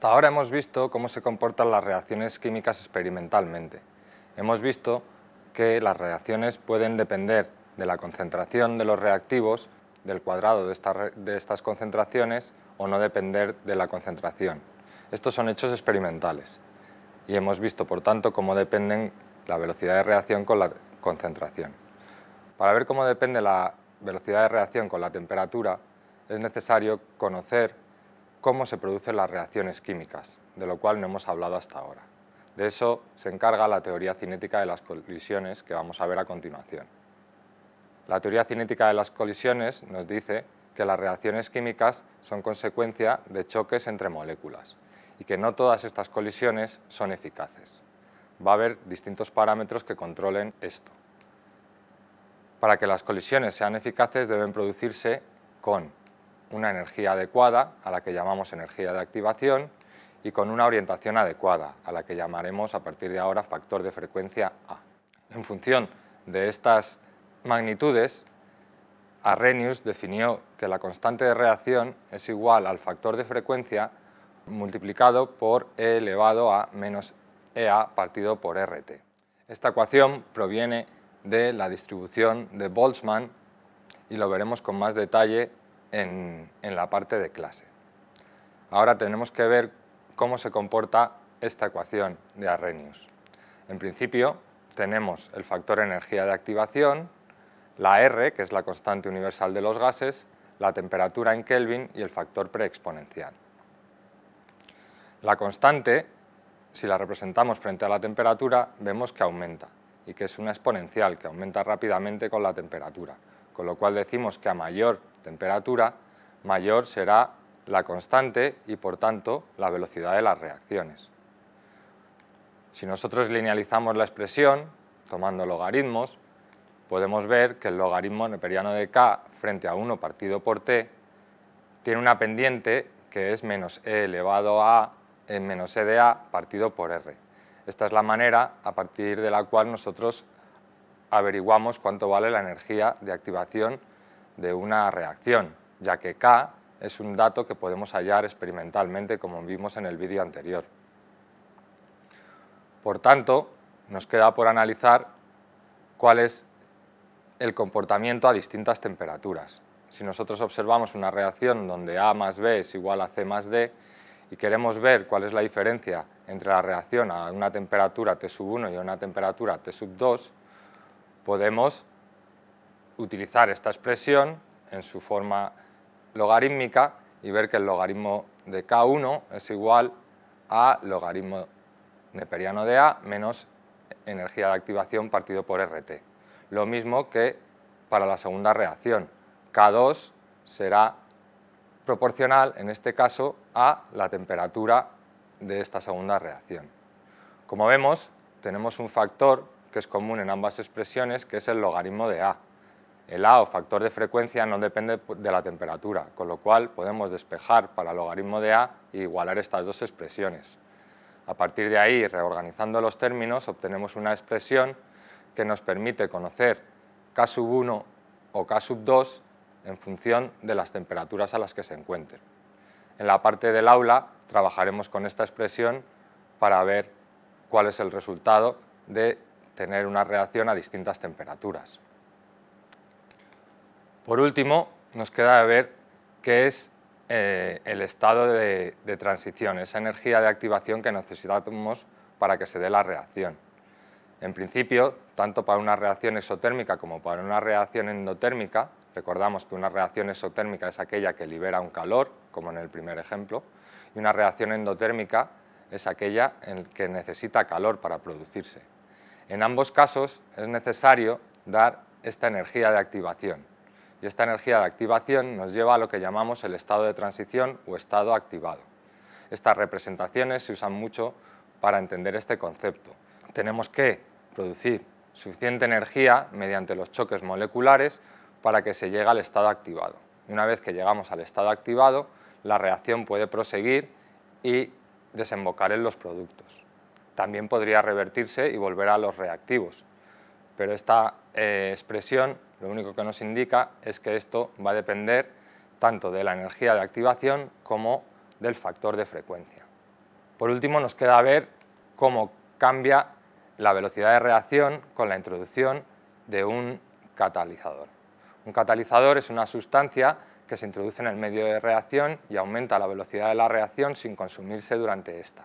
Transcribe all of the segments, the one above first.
Hasta ahora hemos visto cómo se comportan las reacciones químicas experimentalmente. Hemos visto que las reacciones pueden depender de la concentración de los reactivos, del cuadrado de, estas concentraciones, o no depender de la concentración. Estos son hechos experimentales y hemos visto, por tanto, cómo dependen la velocidad de reacción con la concentración. Para ver cómo depende la velocidad de reacción con la temperatura, es necesario conocer cómo se producen las reacciones químicas, de lo cual no hemos hablado hasta ahora. De eso se encarga la teoría cinética de las colisiones que vamos a ver a continuación. La teoría cinética de las colisiones nos dice que las reacciones químicas son consecuencia de choques entre moléculas y que no todas estas colisiones son eficaces. Va a haber distintos parámetros que controlen esto. Para que las colisiones sean eficaces deben producirse con una energía adecuada, a la que llamamos energía de activación, y con una orientación adecuada, a la que llamaremos a partir de ahora factor de frecuencia A. En función de estas magnitudes, Arrhenius definió que la constante de reacción es igual al factor de frecuencia multiplicado por E elevado a menos EA partido por RT. Esta ecuación proviene de la distribución de Boltzmann y lo veremos con más detalle en, la parte de clase. Ahora tenemos que ver cómo se comporta esta ecuación de Arrhenius. En principio, tenemos el factor energía de activación, la R, que es la constante universal de los gases, la temperatura en Kelvin y el factor preexponencial. La constante, si la representamos frente a la temperatura, vemos que aumenta y que es una exponencial, que aumenta rápidamente con la temperatura con lo cual decimos que a mayor temperatura, mayor será la constante y por tanto la velocidad de las reacciones. Si nosotros linealizamos la expresión, tomando logaritmos, podemos ver que el logaritmo neperiano de k frente a 1 partido por t tiene una pendiente que es menos e elevado a en menos e de a partido por r. Esta es la manera a partir de la cual nosotros averiguamos cuánto vale la energía de activación de una reacción, ya que K es un dato que podemos hallar experimentalmente como vimos en el vídeo anterior. Por tanto, nos queda por analizar cuál es el comportamiento a distintas temperaturas. Si nosotros observamos una reacción donde A más B es igual a C más D y queremos ver cuál es la diferencia entre la reacción a una temperatura T1 y a una temperatura T2, podemos utilizar esta expresión en su forma logarítmica y ver que el logaritmo de K1 es igual a logaritmo neperiano de A menos energía de activación partido por RT. Lo mismo que para la segunda reacción. K2 será proporcional, en este caso, a la temperatura de esta segunda reacción. Como vemos, tenemos un factor que es común en ambas expresiones, que es el logaritmo de A. El A o factor de frecuencia no depende de la temperatura, con lo cual podemos despejar para el logaritmo de A e igualar estas dos expresiones. A partir de ahí, reorganizando los términos, obtenemos una expresión que nos permite conocer K1 o K2 en función de las temperaturas a las que se encuentren. En la parte del aula trabajaremos con esta expresión para ver cuál es el resultado de tener una reacción a distintas temperaturas. Por último, nos queda ver qué es eh, el estado de, transición, esa energía de activación que necesitamos para que se dé la reacción. En principio, tanto para una reacción exotérmica como para una reacción endotérmica, recordamos que una reacción exotérmica es aquella que libera un calor, como en el primer ejemplo, y una reacción endotérmica es aquella en que necesita calor para producirse. En ambos casos es necesario dar esta energía de activación. Y esta energía de activación nos lleva a lo que llamamos el estado de transición o estado activado. Estas representaciones se usan mucho para entender este concepto. Tenemos que producir suficiente energía mediante los choques moleculares para que se llegue al estado activado. Y una vez que llegamos al estado activado, la reacción puede proseguir y desembocar en los productos también podría revertirse y volver a los reactivos. Pero esta eh, expresión lo único que nos indica es que esto va a depender tanto de la energía de activación como del factor de frecuencia. Por último, nos queda ver cómo cambia la velocidad de reacción con la introducción de un catalizador. Un catalizador es una sustancia que se introduce en el medio de reacción y aumenta la velocidad de la reacción sin consumirse durante esta.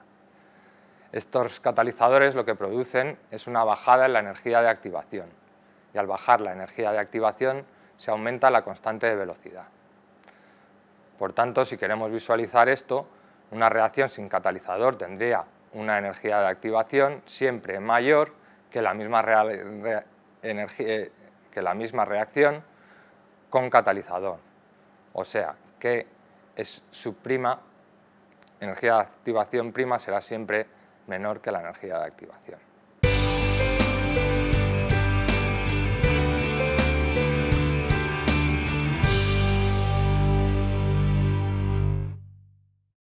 Estos catalizadores lo que producen es una bajada en la energía de activación y al bajar la energía de activación se aumenta la constante de velocidad. Por tanto, si queremos visualizar esto, una reacción sin catalizador tendría una energía de activación siempre mayor que la misma, reacción con catalizador. O sea, que es su prima, energía de activación prima será siempre menor que la energía de activación.